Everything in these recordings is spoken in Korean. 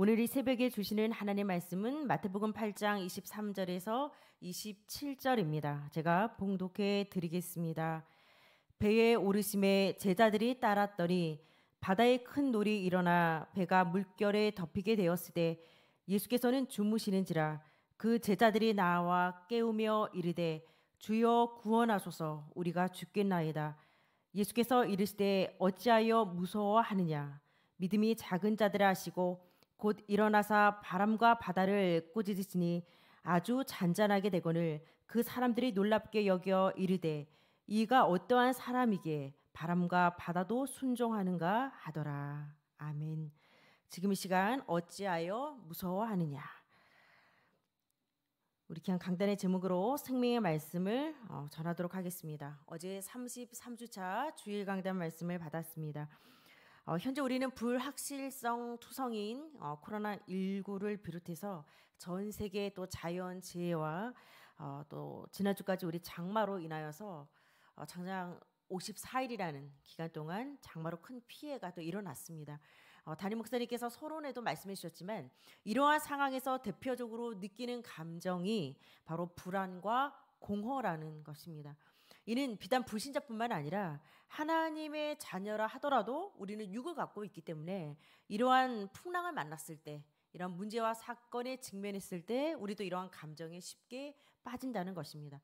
오늘 이 새벽에 주시는 하나님의 말씀은 마태복음 8장 23절에서 27절입니다. 제가 봉독해 드리겠습니다. 배에 오르심에 제자들이 따랐더니 바다에 큰 놀이 일어나 배가 물결에 덮이게 되었을 때 예수께서는 주무시는지라 그 제자들이 나와 깨우며 이르되 주여 구원하소서 우리가 죽겠나이다. 예수께서 이르시되 어찌하여 무서워하느냐 믿음이 작은 자들아 하시고 곧 일어나사 바람과 바다를 꾸짖으시니 아주 잔잔하게 되거늘 그 사람들이 놀랍게 여겨 이르되 이가 어떠한 사람이기에 바람과 바다도 순종하는가 하더라. 아멘. 지금 이 시간 어찌하여 무서워하느냐. 우리 그냥 강단의 제목으로 생명의 말씀을 어, 전하도록 하겠습니다. 어제 33주차 주일 강단 말씀을 받았습니다. 어, 현재 우리는 불확실성 투성인 어, 코로나19를 비롯해서 전 세계 또 자연 재해와 어, 또 지난주까지 우리 장마로 인하여서 어, 장장 54일이라는 기간 동안 장마로 큰 피해가 또 일어났습니다. 어, 담임 목사님께서 서론에도 말씀해 주셨지만 이러한 상황에서 대표적으로 느끼는 감정이 바로 불안과 공허라는 것입니다. 이는 비단 불신자뿐만 아니라 하나님의 자녀라 하더라도 우리는 육을 갖고 있기 때문에 이러한 풍랑을 만났을 때 이런 문제와 사건에 직면했을 때 우리도 이러한 감정에 쉽게 빠진다는 것입니다.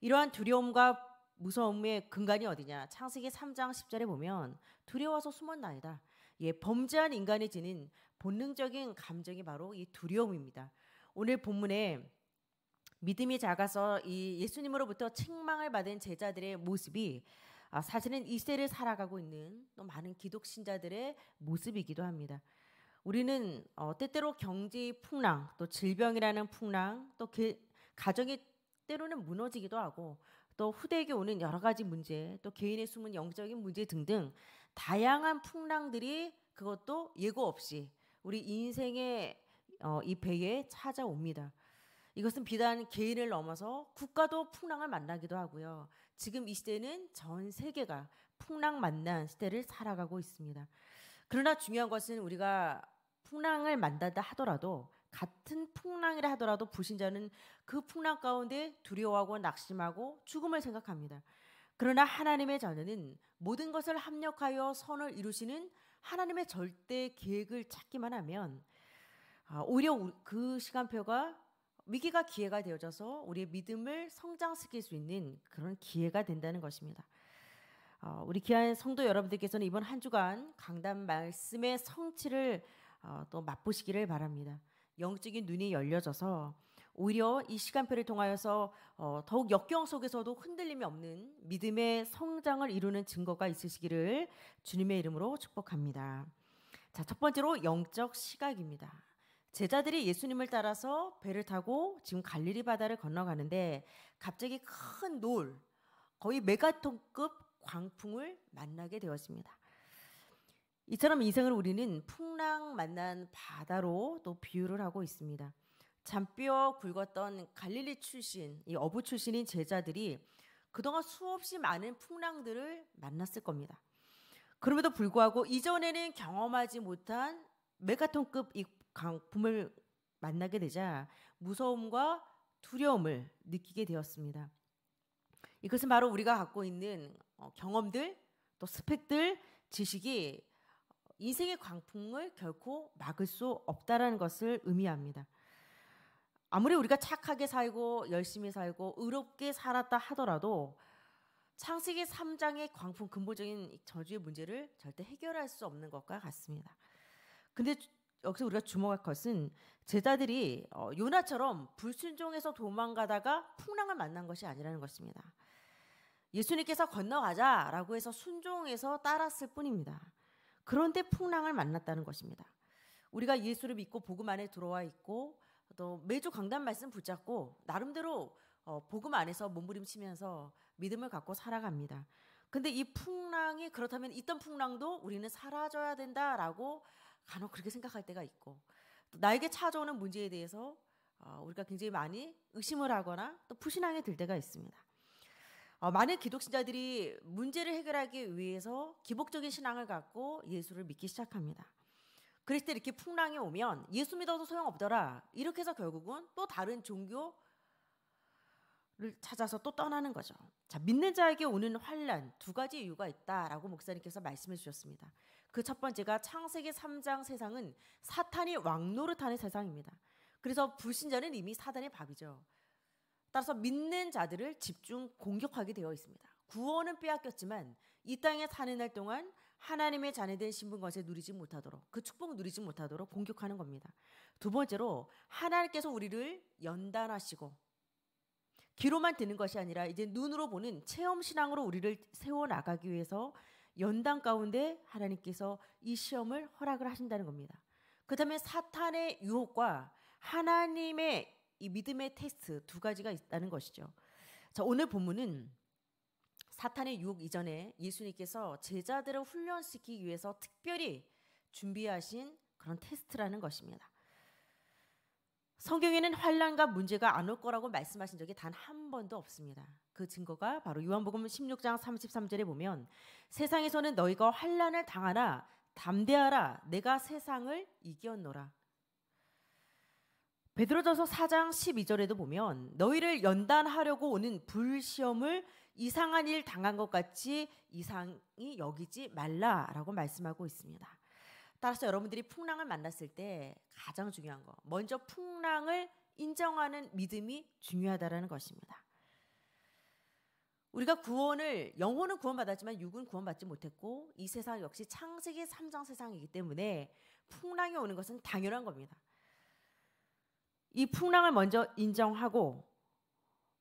이러한 두려움과 무서움의 근간이 어디냐? 창세기 3장 10절에 보면 두려워서 숨었나이다. 예, 범죄한 인간이 지닌 본능적인 감정이 바로 이 두려움입니다. 오늘 본문에 믿음이 작아서 이 예수님으로부터 책망을 받은 제자들의 모습이 아, 사실은 이 세를 살아가고 있는 또 많은 기독 신자들의 모습이기도 합니다. 우리는 어, 때때로 경지 풍랑, 또 질병이라는 풍랑, 또 가정이 때로는 무너지기도 하고 또 후대에게 오는 여러 가지 문제, 또 개인의 숨은 영적인 문제 등등 다양한 풍랑들이 그것도 예고 없이 우리 인생의 어, 이 배에 찾아옵니다. 이것은 비단 개인을 넘어서 국가도 풍랑을 만나기도 하고요. 지금 이 시대는 전 세계가 풍랑 만난 시대를 살아가고 있습니다. 그러나 중요한 것은 우리가 풍랑을 만난다 하더라도 같은 풍랑이라 하더라도 불신자는 그 풍랑 가운데 두려워하고 낙심하고 죽음을 생각합니다. 그러나 하나님의 자녀는 모든 것을 합력하여 선을 이루시는 하나님의 절대 계획을 찾기만 하면 아, 오히려 그 시간표가 위기가 기회가 되어져서 우리의 믿음을 성장시킬 수 있는 그런 기회가 된다는 것입니다. 어, 우리 귀한 성도 여러분들께서는 이번 한 주간 강단 말씀의 성취를 어, 또 맛보시기를 바랍니다. 영적인 눈이 열려져서 오히려 이 시간표를 통하여서 어, 더욱 역경 속에서도 흔들림이 없는 믿음의 성장을 이루는 증거가 있으시기를 주님의 이름으로 축복합니다. 자, 첫 번째로 영적 시각입니다. 제자들이 예수님을 따라서 배를 타고 지금 갈릴리 바다를 건너가는데 갑자기 큰 노을, 거의 메가톤급 광풍을 만나게 되었습니다. 이처럼 인생을 우리는 풍랑 만난 바다로 또 비유를 하고 있습니다. 잔뼈 굵었던 갈릴리 출신, 이 어부 출신인 제자들이 그동안 수없이 많은 풍랑들을 만났을 겁니다. 그럼에도 불구하고 이전에는 경험하지 못한 메가톤급 이 부모을 만나게 되자 무서움과 두려움을 느끼게 되었습니다. 이것은 바로 우리가 갖고 있는 어, 경험들 또 스펙들 지식이 인생의 광풍을 결코 막을 수 없다라는 것을 의미합니다. 아무리 우리가 착하게 살고 열심히 살고 의롭게 살았다 하더라도 창세기 3장의 광풍 근본적인 저주의 문제를 절대 해결할 수 없는 것과 같습니다. 근데 여기서 우리가 주목할 것은 제자들이 어, 요나처럼 불순종해서 도망가다가 풍랑을 만난 것이 아니라는 것입니다. 예수님께서 건너가자라고 해서 순종해서 따랐을 뿐입니다. 그런데 풍랑을 만났다는 것입니다. 우리가 예수를 믿고 복음 안에 들어와 있고 또 매주 강단 말씀 붙잡고 나름대로 어, 복음 안에서 몸부림치면서 믿음을 갖고 살아갑니다. 근데 이 풍랑이 그렇다면 있던 풍랑도 우리는 사라져야 된다라고 간혹 그렇게 생각할 때가 있고 또 나에게 찾아오는 문제에 대해서 어, 우리가 굉장히 많이 의심을 하거나 또 불신앙에 들 때가 있습니다. 어, 많은 기독신자들이 문제를 해결하기 위해서 기복적인 신앙을 갖고 예수를 믿기 시작합니다. 그랬을 때 이렇게 풍랑이 오면 예수 믿어도 소용없더라. 이렇게 해서 결국은 또 다른 종교를 찾아서 또 떠나는 거죠. 자, 믿는 자에게 오는 환란 두 가지 이유가 있다라고 목사님께서 말씀해 주셨습니다. 그첫 번째가 창세기 3장 세상은 사탄이 왕노릇하는 세상입니다. 그래서 불신자는 이미 사단의 밥이죠. 따라서 믿는 자들을 집중 공격하게 되어 있습니다. 구원은 빼앗겼지만 이 땅에 사는 날 동안 하나님의 자녀된 신분 것에 누리지 못하도록 그축복 누리지 못하도록 공격하는 겁니다. 두 번째로 하나님께서 우리를 연단하시고 귀로만 듣는 것이 아니라 이제 눈으로 보는 체험 신앙으로 우리를 세워 나가기 위해서 연단 가운데 하나님께서 이 시험을 허락을 하신다는 겁니다. 그 다음에 사탄의 유혹과 하나님의 이 믿음의 테스트 두 가지가 있다는 것이죠. 자, 오늘 본문은 사탄의 유혹 이전에 예수님께서 제자들을 훈련시키기 위해서 특별히 준비하신 그런 테스트라는 것입니다. 성경에는 환란과 문제가 안 올 거라고 말씀하신 적이 단 한 번도 없습니다. 그 증거가 바로 요한복음 16장 33절에 보면 세상에서는 너희가 환란을 당하라 담대하라 내가 세상을 이겼노라. 베드로전서 4장 12절에도 보면 너희를 연단하려고 오는 불시험을 이상한 일 당한 것 같이 이상이 여기지 말라라고 말씀하고 있습니다. 따라서 여러분들이 풍랑을 만났을 때 가장 중요한 거 먼저 풍랑을 인정하는 믿음이 중요하다라는 것입니다. 우리가 구원을 영혼은 구원받았지만 육은 구원받지 못했고 이 세상 역시 창세기 3장 세상이기 때문에 풍랑이 오는 것은 당연한 겁니다. 이 풍랑을 먼저 인정하고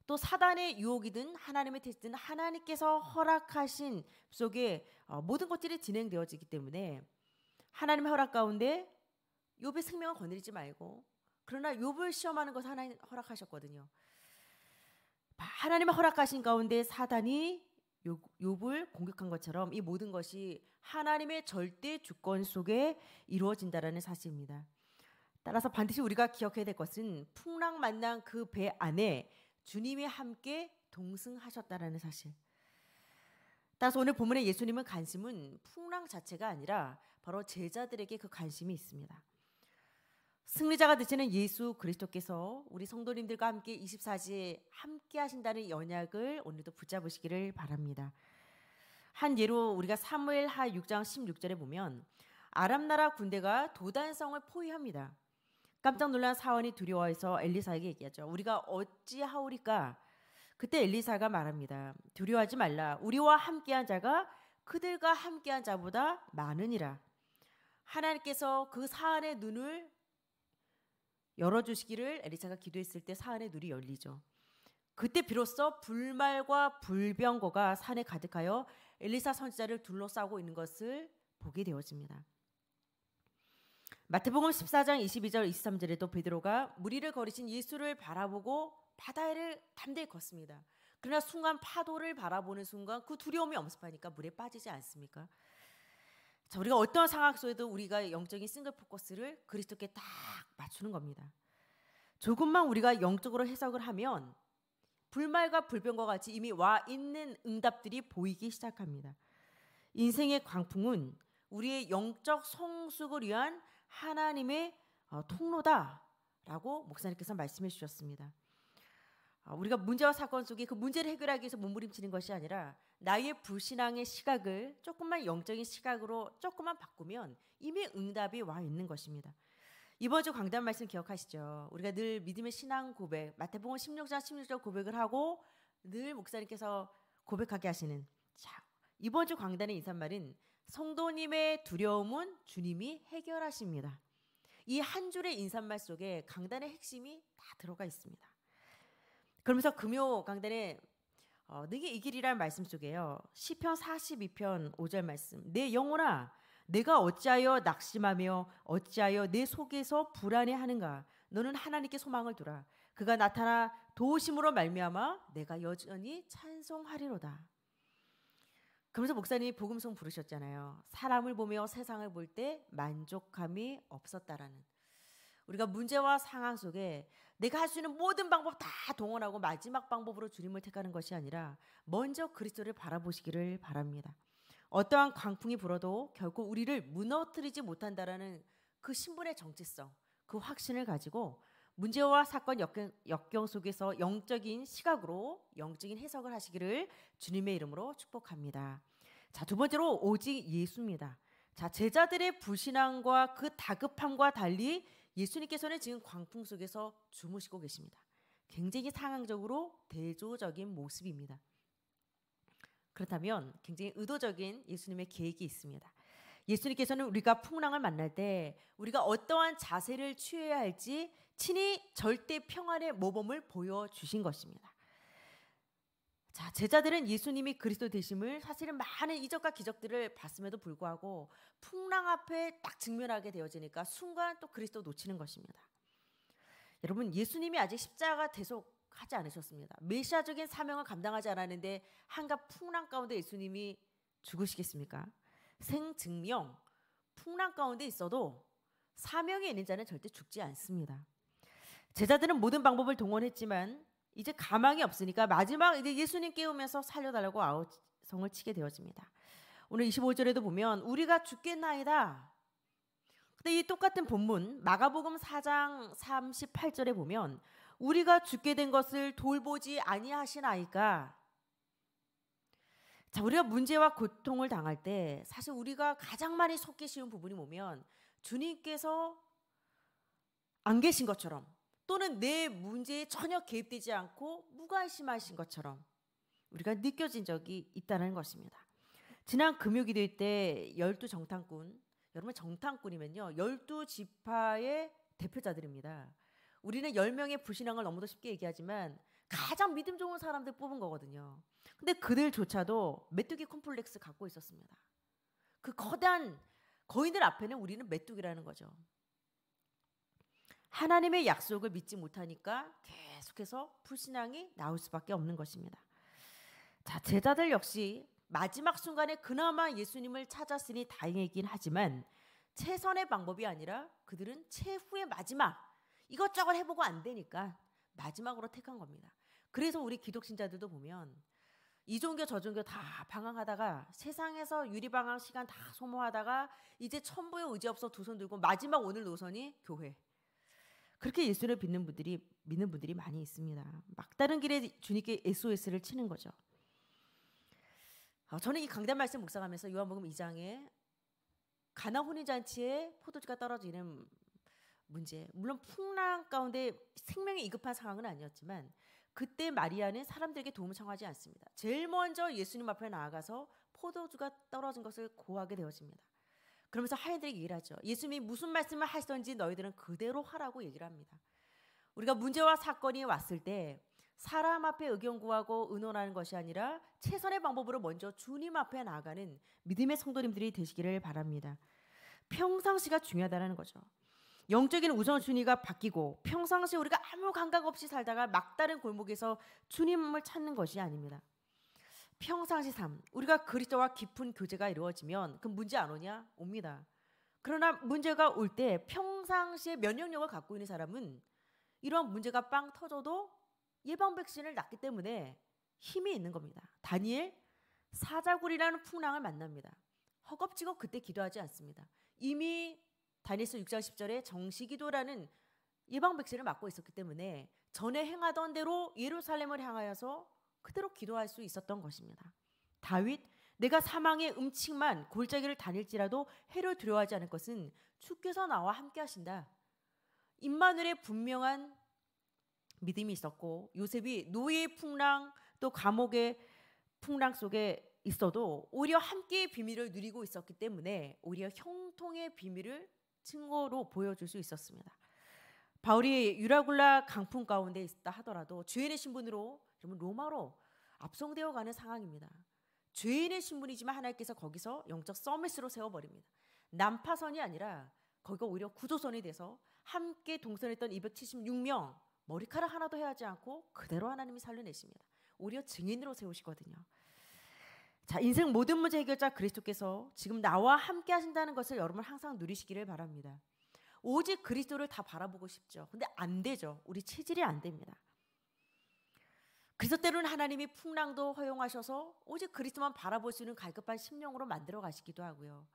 또 사단의 유혹이든 하나님의 테스트든 하나님께서 허락하신 속에 어, 모든 것들이 진행되어지기 때문에 하나님의 허락 가운데 욥의 생명을 거느리지 말고 그러나 욥을 시험하는 것을 하나님 허락하셨거든요. 하나님의 허락하신 가운데 사단이 욥을 공격한 것처럼 이 모든 것이 하나님의 절대 주권 속에 이루어진다라는 사실입니다. 따라서 반드시 우리가 기억해야 될 것은 풍랑 만난 그 배 안에 주님이 함께 동승하셨다라는 사실. 따라서 오늘 본문의 예수님의 관심은 풍랑 자체가 아니라 바로 제자들에게 그 관심이 있습니다. 승리자가 되시는 예수 그리스도께서 우리 성도님들과 함께 24시에 함께 하신다는 연약을 오늘도 붙잡으시기를 바랍니다. 한 예로 우리가 사무엘하 6장 16절에 보면 아랍 나라 군대가 도단성을 포위합니다. 깜짝 놀란 사원이 두려워해서 엘리사에게 얘기하죠. 우리가 어찌하오리까? 그때 엘리사가 말합니다. 두려워하지 말라. 우리와 함께한 자가 그들과 함께한 자보다 많으니라. 하나님께서 그 사안의 눈을 열어주시기를 엘리사가 기도했을 때 사안의 눈이 열리죠. 그때 비로소 불말과 불병거가 산에 가득하여 엘리사 선지자를 둘러싸고 있는 것을 보게 되어집니다. 마태복음 14장 22절 23절에도 베드로가 무리를 거리신 예수를 바라보고 바다를 담대히 걷습니다. 그러나 순간 파도를 바라보는 순간 그 두려움이 엄습하니까 물에 빠지지 않습니까? 자, 우리가 어떤 상황 속에도 우리가 영적인 싱글 포커스를 그리스도께 딱 맞추는 겁니다. 조금만 우리가 영적으로 해석을 하면 불말과 불변과 같이 이미 와 있는 응답들이 보이기 시작합니다. 인생의 광풍은 우리의 영적 성숙을 위한 하나님의 어, 통로다라고 목사님께서 말씀해 주셨습니다. 아, 우리가 문제와 사건 속에 그 문제를 해결하기 위해서 몸부림치는 것이 아니라 나의 불신앙의 시각을 조금만 영적인 시각으로 조금만 바꾸면 이미 응답이 와 있는 것입니다. 이번 주 강단 말씀 기억하시죠? 우리가 늘 믿음의 신앙 고백, 마태복음 16장 16절 고백을 하고 늘 목사님께서 고백하게 하시는 자, 이번 주 강단의 인사말은 성도님의 두려움은 주님이 해결하십니다. 이 한 줄의 인사말 속에 강단의 핵심이 다 들어가 있습니다. 그러면서 금요 강단의 어, 능게 이길이란 말씀 속에요. 시편 42편 5절 말씀. 내 영혼아 내가 어찌하여 낙심하며 어찌하여 내 속에서 불안해하는가? 너는 하나님께 소망을 두라. 그가 나타나 도우심으로 말미암아 내가 여전히 찬송하리로다. 그러면서 목사님이 복음송 부르셨잖아요. 사람을 보며 세상을 볼 때 만족함이 없었다라는. 우리가 문제와 상황 속에 내가 할 수 있는 모든 방법 다 동원하고 마지막 방법으로 주님을 택하는 것이 아니라 먼저 그리스도를 바라보시기를 바랍니다. 어떠한 광풍이 불어도 결국 우리를 무너뜨리지 못한다라는 그 신분의 정체성, 그 확신을 가지고 문제와 사건 역경, 역경 속에서 영적인 시각으로 영적인 해석을 하시기를 주님의 이름으로 축복합니다. 자, 두 번째로 오직 예수입니다. 자, 제자들의 불신앙과 그 다급함과 달리 예수님께서는 지금 광풍 속에서 주무시고 계십니다. 굉장히 상황적으로 대조적인 모습입니다. 그렇다면 굉장히 의도적인 예수님의 계획이 있습니다. 예수님께서는 우리가 풍랑을 만날 때 우리가 어떠한 자세를 취해야 할지 친히 절대 평안의 모범을 보여주신 것입니다. 자, 제자들은 예수님이 그리스도 되심을 사실은 많은 이적과 기적들을 봤음에도 불구하고 풍랑 앞에 딱 직면하게 되어지니까 순간 또 그리스도 놓치는 것입니다. 여러분, 예수님이 아직 십자가 대속 하지 않으셨습니다. 메시아적인 사명을 감당하지 않았는데 한가 풍랑 가운데 예수님이 죽으시겠습니까? 생증명 풍랑 가운데 있어도 사명에 있는 자는 절대 죽지 않습니다. 제자들은 모든 방법을 동원했지만 이제 가망이 없으니까 마지막 이제 예수님 깨우면서 살려달라고 아우성을 치게 되어집니다. 오늘 25절에도 보면 우리가 죽겠나이다. 근데 이 똑같은 본문 마가복음 4장 38절에 보면 우리가 죽게 된 것을 돌보지 아니하시나이까. 자, 우리가 문제와 고통을 당할 때 사실 우리가 가장 많이 속기 쉬운 부분이 뭐면 주님께서 안 계신 것처럼 또는 내 문제에 전혀 개입되지 않고 무관심하신 것처럼 우리가 느껴진 적이 있다는 것입니다. 지난 금요기도일 때 열두 정탐꾼 여러분 정탐꾼이면요 열두 지파의 대표자들입니다. 우리는 열 명의 불신앙을 너무도 쉽게 얘기하지만 가장 믿음 좋은 사람들 뽑은 거거든요. 근데 그들조차도 메뚜기 콤플렉스 갖고 있었습니다. 그 거대한 거인들 앞에는 우리는 메뚜기라는 거죠. 하나님의 약속을 믿지 못하니까 계속해서 불신앙이 나올 수밖에 없는 것입니다. 자, 제자들 역시 마지막 순간에 그나마 예수님을 찾았으니 다행이긴 하지만 최선의 방법이 아니라 그들은 최후의 마지막 이것저것 해보고 안 되니까 마지막으로 택한 겁니다. 그래서 우리 기독신자들도 보면 이 종교 저 종교 다 방황하다가 세상에서 유리방황 시간 다 소모하다가 이제 천부의 의지 없어 두 손 들고 마지막 오늘 노선이 교회 그렇게 예수를 믿는 분들이 믿는 분들이 많이 있습니다. 막다른 길에 주님께 SOS를 치는 거죠. 어, 저는 이 강단 말씀 묵상하면서 요한복음 2장에 가나 혼인 잔치에 포도주가 떨어지는 문제. 물론 풍랑 가운데 생명이 위급한 상황은 아니었지만 그때 마리아는 사람들에게 도움을 청하지 않습니다. 제일 먼저 예수님 앞에 나아가서 포도주가 떨어진 것을 고하게 되어집니다. 그러면서 하인들에게 일 하죠. 예수님이 무슨 말씀을 하시던지 너희들은 그대로 하라고 얘기를 합니다. 우리가 문제와 사건이 왔을 때 사람 앞에 의견 구하고 의논하는 것이 아니라 최선의 방법으로 먼저 주님 앞에 나가는 아 믿음의 성도님들이 되시기를 바랍니다. 평상시가 중요하다는 거죠. 영적인 우선순위가 바뀌고 평상시 우리가 아무 감각 없이 살다가 막다른 골목에서 주님을 찾는 것이 아닙니다. 평상시 삶 우리가 그리스도와 깊은 교제가 이루어지면 그 문제 안 오냐 옵니다. 그러나 문제가 올 때 평상시에 면역력을 갖고 있는 사람은 이런 문제가 빵 터져도 예방 백신을 낫기 때문에 힘이 있는 겁니다. 다니엘 사자굴이라는 풍랑을 만납니다. 허겁지겁 그때 기도하지 않습니다. 이미 다니엘서 6장 10절에 정시기도라는 예방 백신을 맞고 있었기 때문에 전에 행하던 대로 예루살렘을 향하여서 그대로 기도할 수 있었던 것입니다. 다윗 내가 사망의 음침만 골짜기를 다닐지라도 해를 두려워하지 않을 것은 주께서 나와 함께 하신다. 임마누엘의 분명한 믿음이 있었고 요셉이 노예의 풍랑 또 감옥의 풍랑 속에 있어도 오히려 함께의 비밀을 누리고 있었기 때문에 오히려 형통의 비밀을 증거로 보여줄 수 있었습니다. 바울이 유라굴라 강풍 가운데 있다 하더라도 주인의 신분으로 지금 로마로 압송되어 가는 상황입니다. 죄인의 신분이지만 하나님께서 거기서 영적 서밋으로 세워버립니다. 난파선이 아니라 거기가 오히려 구조선이 돼서 함께 동선했던 276명 머리카락 하나도 해하지 않고 그대로 하나님이 살려내십니다. 오히려 증인으로 세우시거든요. 자, 인생 모든 문제 해결자 그리스도께서 지금 나와 함께 하신다는 것을 여러분 항상 누리시기를 바랍니다. 오직 그리스도를 다 바라보고 싶죠. 근데 안 되죠. 우리 체질이 안 됩니다. 그래서 때로는 하나님이 풍랑도 허용하셔서 오직 그리스도만 바라볼 수 있는 갈급한 심령으로 만들어 가시기도 하고요.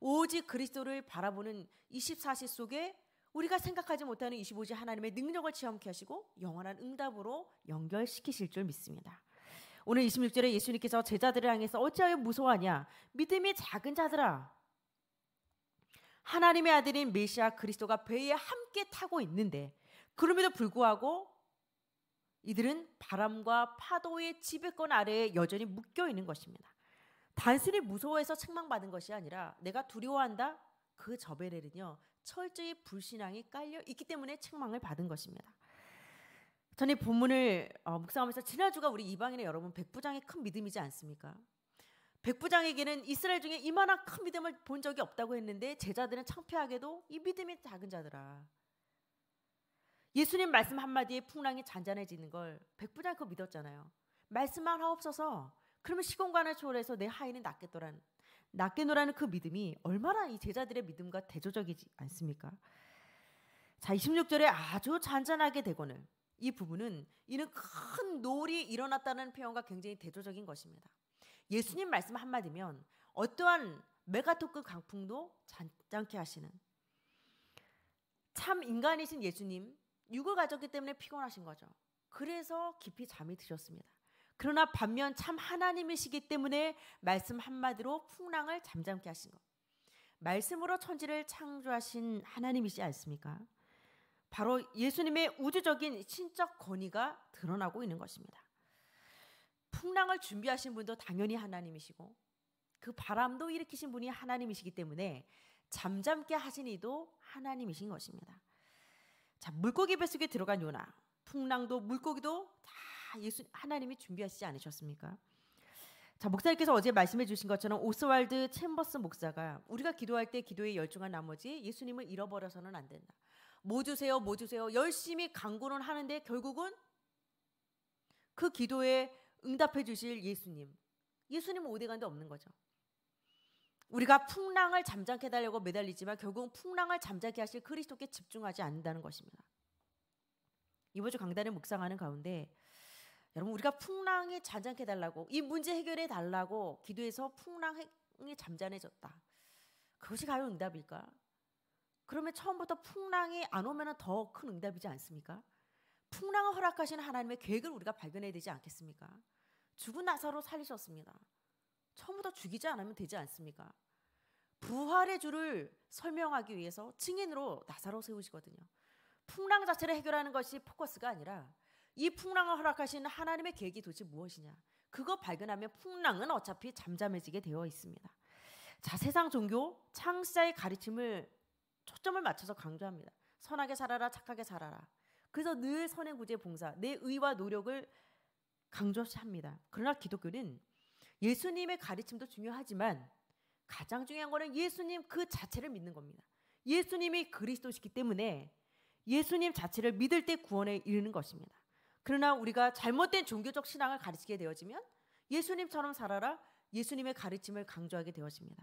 오직 그리스도를 바라보는 24시 속에 우리가 생각하지 못하는 25시 하나님의 능력을 체험케 하시고 영원한 응답으로 연결시키실 줄 믿습니다. 오늘 26절에 예수님께서 제자들을 향해서 어찌하여 무서워하냐? 믿음이 작은 자들아. 하나님의 아들인 메시아 그리스도가 배에 함께 타고 있는데 그럼에도 불구하고 이들은 바람과 파도의 지배권 아래에 여전히 묶여 있는 것입니다. 단순히 무서워해서 책망받은 것이 아니라 내가 두려워한다? 그 저벨에는요, 철저히 불신앙이 깔려 있기 때문에 책망을 받은 것입니다. 전이 본문을 어, 묵상하면서 지난주가 우리 이방인의 여러분 백부장의 큰 믿음이지 않습니까? 백부장에게는 이스라엘 중에 이만한 큰 믿음을 본 적이 없다고 했는데 제자들은 창피하게도 이 믿음이 작은 자들아 예수님 말씀 한마디에 풍랑이 잔잔해지는 걸 백부장급 믿었잖아요. 말씀만 하옵소서. 그러면 시공간을 초월해서 내 하인이 낫겠더라 낫겠노라는 그 믿음이 얼마나 이 제자들의 믿음과 대조적이지 않습니까? 자, 26절에 아주 잔잔하게 되거늘 이 부분은 이는 큰노이 일어났다는 표현과 굉장히 대조적인 것입니다. 예수님 말씀 한마디면 어떠한 메가토급 강풍도 잔잔케 하시는 참 인간이신 예수님 육을 가졌기 때문에 피곤하신 거죠. 그래서 깊이 잠이 드셨습니다. 그러나 반면 참 하나님이시기 때문에 말씀 한마디로 풍랑을 잠잠케 하신 것. 말씀으로 천지를 창조하신 하나님이지 않습니까? 바로 예수님의 우주적인 신적 권위가 드러나고 있는 것입니다. 풍랑을 준비하신 분도 당연히 하나님이시고 그 바람도 일으키신 분이 하나님이시기 때문에 잠잠케 하신 이도 하나님이신 것입니다. 자, 물고기 뱃속에 들어간 요나. 풍랑도 물고기도 다 예수 하나님이 준비하시지 않으셨습니까? 자, 목사님께서 어제 말씀해 주신 것처럼 오스왈드 챔버스 목사가 우리가 기도할 때 기도에 열중한 나머지 예수님을 잃어버려서는 안 된다. 뭐 주세요, 뭐 주세요. 열심히 강구는 하는데 결국은 그 기도에 응답해 주실 예수님. 예수님은 오대간데 없는 거죠. 우리가 풍랑을 잠잠케 달려고 매달리지만 결국 풍랑을 잠잠케 하실 그리스도께 집중하지 않는다는 것입니다. 이번 주 강단을 묵상하는 가운데 여러분 우리가 풍랑이 잠잠케 달라고 이 문제 해결해 달라고 기도해서 풍랑이 잠잠해졌다. 그것이 과연 응답일까? 그러면 처음부터 풍랑이 안 오면 더 큰 응답이지 않습니까? 풍랑을 허락하시 하나님의 계획을 우리가 발견해야 되지 않겠습니까? 죽은 나사로 살리셨습니다. 처음부터 죽이지 않으면 되지 않습니까? 부활의 주를 설명하기 위해서 증인으로 나사로 세우시거든요. 풍랑 자체를 해결하는 것이 포커스가 아니라 이 풍랑을 허락하신 하나님의 계획이 도대체 무엇이냐. 그거 발견하면 풍랑은 어차피 잠잠해지게 되어 있습니다. 자, 세상 종교 창자의 가르침을 초점을 맞춰서 강조합니다. 선하게 살아라, 착하게 살아라. 그래서 늘 선행 구제 봉사, 내 의와 노력을 강조시 합니다. 그러나 기독교는 예수님의 가르침도 중요하지만 가장 중요한 거는 예수님 그 자체를 믿는 겁니다. 예수님이 그리스도시기 때문에 예수님 자체를 믿을 때 구원에 이르는 것입니다. 그러나 우리가 잘못된 종교적 신앙을 가르치게 되어지면 예수님처럼 살아라 예수님의 가르침을 강조하게 되어집니다.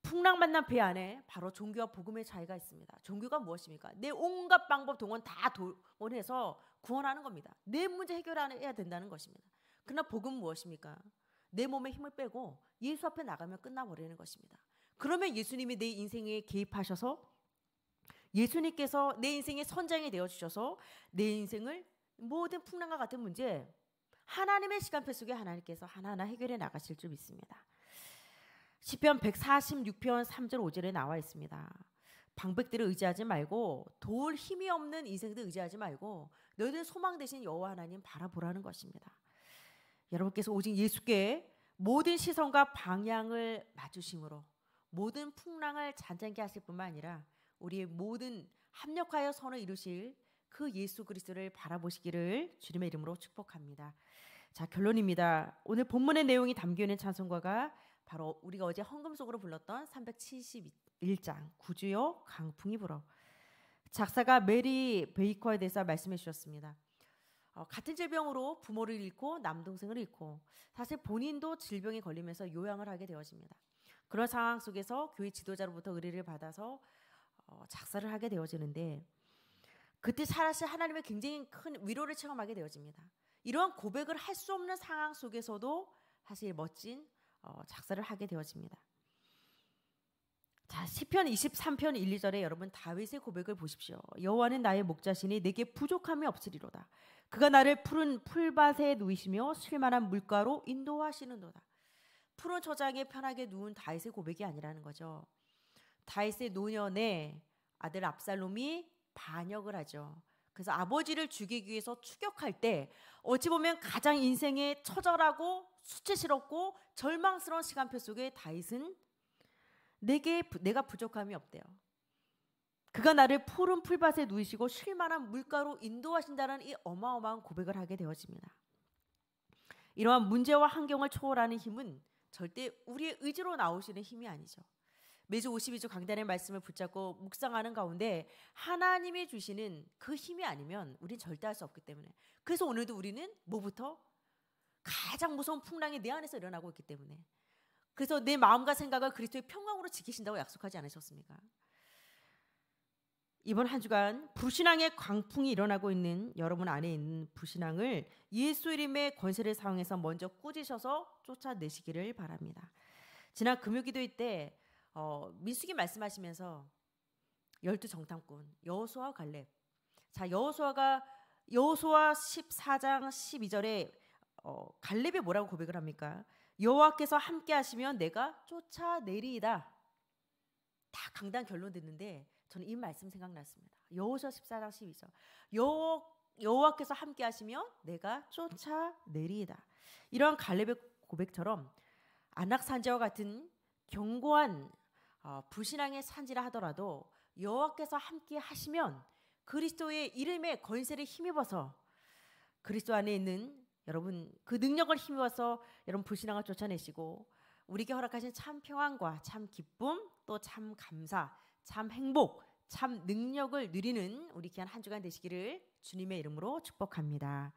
풍랑 만난 배 안에 바로 종교와 복음의 차이가 있습니다. 종교가 무엇입니까? 내 온갖 방법 동원 다 동원해서 구원하는 겁니다. 내 문제 해결해야 된다는 것입니다. 그러나 복음은 무엇입니까? 내 몸에 힘을 빼고 예수 앞에 나가면 끝나버리는 것입니다. 그러면 예수님이 내 인생에 개입하셔서 예수님께서 내 인생의 선장이 되어 주셔서 내 인생을 모든 풍랑과 같은 문제 하나님의 시간표 속에 하나님께서 하나하나 해결해 나가실 줄 믿습니다. 시편 146편 3절 5절에 나와 있습니다. 방백들을 의지하지 말고 도울 힘이 없는 인생들 의지하지 말고 너희들 소망 대신 여호와 하나님 바라보라는 것입니다. 여러분께서 오직 예수께 모든 시선과 방향을 맞추심으로 모든 풍랑을 잔잔케 하실 뿐만 아니라 우리의 모든 합력하여 선을 이루실 그 예수 그리스도를 바라보시기를 주님의 이름으로 축복합니다. 자 결론입니다. 오늘 본문의 내용이 담겨 있는 찬송가가 바로 우리가 어제 헌금속으로 불렀던 371장 구주요 강풍이 불어 작사가 메리 베이커에 대해서 말씀해 주셨습니다. 어, 같은 질병으로 부모를 잃고 남동생을 잃고 사실 본인도 질병에 걸리면서 요양을 하게 되어집니다. 그런 상황 속에서 교회 지도자로부터 의뢰를 받아서 어, 작사를 하게 되어지는데 그때 사실 하나님의 굉장히 큰 위로를 체험하게 되어집니다. 이러한 고백을 할 수 없는 상황 속에서도 사실 멋진 어, 작사를 하게 되어집니다. 자, 시편 23편 1, 2절에 여러분 다윗의 고백을 보십시오. 여호와는 나의 목자시니 내게 부족함이 없으리로다. 그가 나를 푸른 풀밭에 누이시며 쉴 만한 물가로 인도하시는도다. 푸른 초장에 편하게 누운 다윗의 고백이 아니라는 거죠. 다윗의 노년에 아들 압살롬이 반역을 하죠. 그래서 아버지를 죽이기 위해서 추격할 때 어찌 보면 가장 인생에 처절하고 수치스럽고 절망스러운 시간표 속에 다윗은 내게 내가 부족함이 없대요. 그가 나를 푸른 풀밭에 누이시고 쉴만한 물가로 인도하신다는 이 어마어마한 고백을 하게 되어집니다. 이러한 문제와 환경을 초월하는 힘은 절대 우리의 의지로 나오시는 힘이 아니죠. 매주 52주 강단의 말씀을 붙잡고 묵상하는 가운데 하나님이 주시는 그 힘이 아니면 우린 절대 할 수 없기 때문에 그래서 오늘도 우리는 뭐부터 가장 무서운 풍랑이 내 안에서 일어나고 있기 때문에 그래서 내 마음과 생각을 그리스도의 평강으로 지키신다고 약속하지 않으셨습니까? 이번 한 주간 불신앙의 광풍이 일어나고 있는 여러분 안에 있는 불신앙을 예수 이름의 권세를 사용해서 먼저 꾸짖어서 쫓아내시기를 바랍니다. 지난 금요기도회 때 어, 민숙이 말씀하시면서 열두 정탐꾼 여호수아 갈렙 자 여호수아가 여호수아 14장 12절에 어, 갈렙이 뭐라고 고백을 합니까? 여호와께서 함께 하시면 내가 쫓아내리이다. 다 강단 결론 듣는데 저는 이 말씀 생각났습니다. 여호수아 14장 12절. 여호 여호와께서 함께 하시면 내가 쫓아내리이다. 이런 갈렙의 고백처럼 안악 산지와 같은 견고한 어, 불신앙의 산지라 하더라도 여호와께서 함께 하시면 그리스도의 이름의 권세를 힘입어서 그리스도 안에 있는 여러분 그 능력을 힘입어서 여러분 불신앙을 쫓아내시고 우리에게 허락하신 참 평안과 참 기쁨 또 참 감사 참 행복 참 능력을 누리는 우리 귀한 한 주간 되시기를 주님의 이름으로 축복합니다.